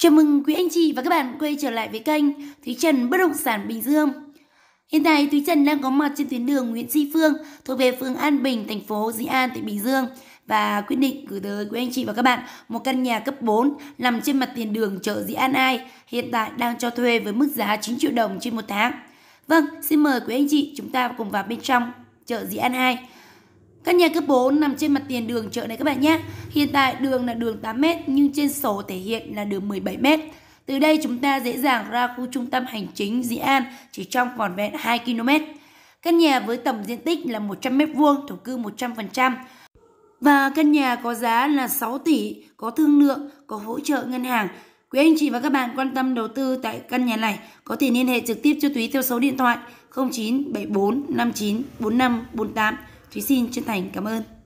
Chào mừng quý anh chị và các bạn quay trở lại với kênh Thúy Trần Bất Động Sản Bình Dương. Hiện tại Thúy Trần đang có mặt trên tuyến đường Nguyễn Tri Phương thuộc về phường An Bình, thành phố Dĩ An, tỉnh Bình Dương và quyết định gửi tới quý anh chị và các bạn một căn nhà cấp 4 nằm trên mặt tiền đường chợ Dĩ An Ai hiện tại đang cho thuê với mức giá 9 triệu đồng trên một tháng. Vâng, xin mời quý anh chị chúng ta cùng vào bên trong chợ Dĩ An Ai Căn nhà cấp 4 nằm trên mặt tiền đường chợ này các bạn nhé. Hiện tại đường là đường 8m nhưng trên sổ thể hiện là đường 17m. Từ đây chúng ta dễ dàng ra khu trung tâm hành chính Dĩ An chỉ trong vòn vẹn 2 km. Căn nhà với tổng diện tích là 100m2, thổ cư 100%. Và căn nhà có giá là 6 tỷ, có thương lượng, có hỗ trợ ngân hàng. Quý anh chị và các bạn quan tâm đầu tư tại căn nhà này có thể liên hệ trực tiếp cho Túy theo số điện thoại 0974 59 45 48 Thúy xin chân thành cảm ơn.